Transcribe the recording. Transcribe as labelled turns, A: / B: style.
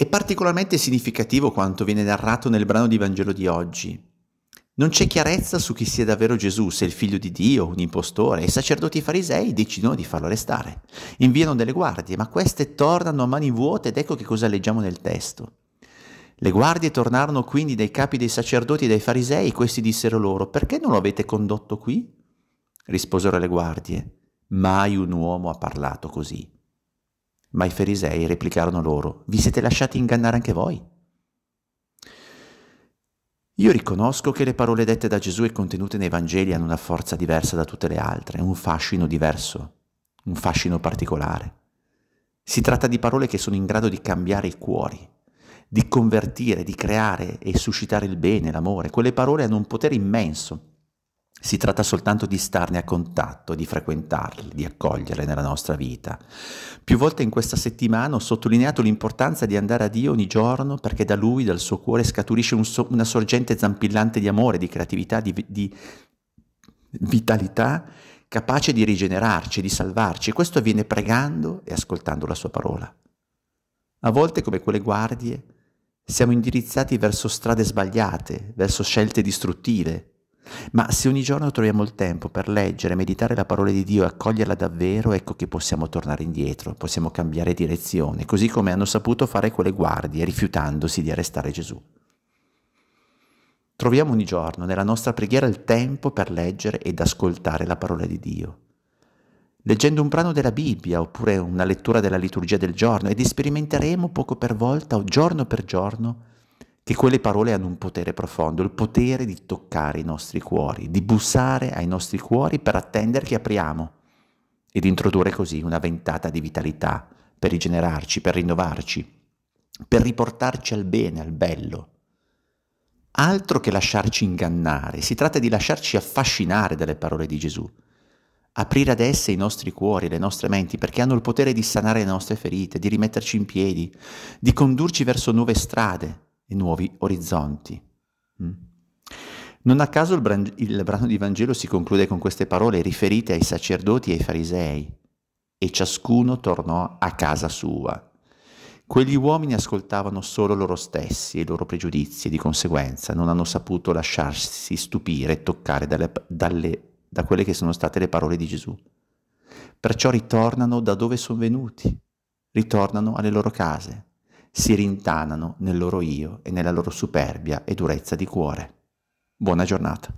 A: È particolarmente significativo quanto viene narrato nel brano di Vangelo di oggi. Non c'è chiarezza su chi sia davvero Gesù, se il figlio di Dio, un impostore, e i sacerdoti farisei decidono di farlo arrestare. Inviano delle guardie, ma queste tornano a mani vuote ed ecco che cosa leggiamo nel testo. Le guardie tornarono quindi dai capi dei sacerdoti e dai farisei, e questi dissero loro, perché non lo avete condotto qui? Risposero le guardie, mai un uomo ha parlato così. Ma i farisei replicarono loro, vi siete lasciati ingannare anche voi? Io riconosco che le parole dette da Gesù e contenute nei Vangeli hanno una forza diversa da tutte le altre, un fascino diverso, un fascino particolare. Si tratta di parole che sono in grado di cambiare i cuori, di convertire, di creare e suscitare il bene, l'amore. Quelle parole hanno un potere immenso si tratta soltanto di starne a contatto, di frequentarle, di accoglierle nella nostra vita. Più volte in questa settimana ho sottolineato l'importanza di andare a Dio ogni giorno perché da Lui, dal suo cuore, scaturisce un so- una sorgente zampillante di amore, di creatività, di, vi- di vitalità capace di rigenerarci, di salvarci. Questo avviene pregando e ascoltando la sua parola. A volte, come quelle guardie, siamo indirizzati verso strade sbagliate, verso scelte distruttive ma se ogni giorno troviamo il tempo per leggere, meditare la parola di Dio e accoglierla davvero, ecco che possiamo tornare indietro, possiamo cambiare direzione, così come hanno saputo fare quelle guardie, rifiutandosi di arrestare Gesù. Troviamo ogni giorno nella nostra preghiera il tempo per leggere ed ascoltare la parola di Dio. Leggendo un brano della Bibbia oppure una lettura della liturgia del giorno ed sperimenteremo poco per volta o giorno per giorno che quelle parole hanno un potere profondo, il potere di toccare i nostri cuori, di bussare ai nostri cuori per attendere che apriamo ed introdurre così una ventata di vitalità per rigenerarci, per rinnovarci, per riportarci al bene, al bello. Altro che lasciarci ingannare, si tratta di lasciarci affascinare dalle parole di Gesù, aprire ad esse i nostri cuori, le nostre menti, perché hanno il potere di sanare le nostre ferite, di rimetterci in piedi, di condurci verso nuove strade e nuovi orizzonti. Mm. Non a caso il, bran- il brano di Vangelo si conclude con queste parole riferite ai sacerdoti e ai farisei. E ciascuno tornò a casa sua. Quegli uomini ascoltavano solo loro stessi e i loro pregiudizi e di conseguenza non hanno saputo lasciarsi stupire e toccare dalle, dalle, da quelle che sono state le parole di Gesù. Perciò ritornano da dove sono venuti, ritornano alle loro case, si rintanano nel loro io e nella loro superbia e durezza di cuore. Buona giornata.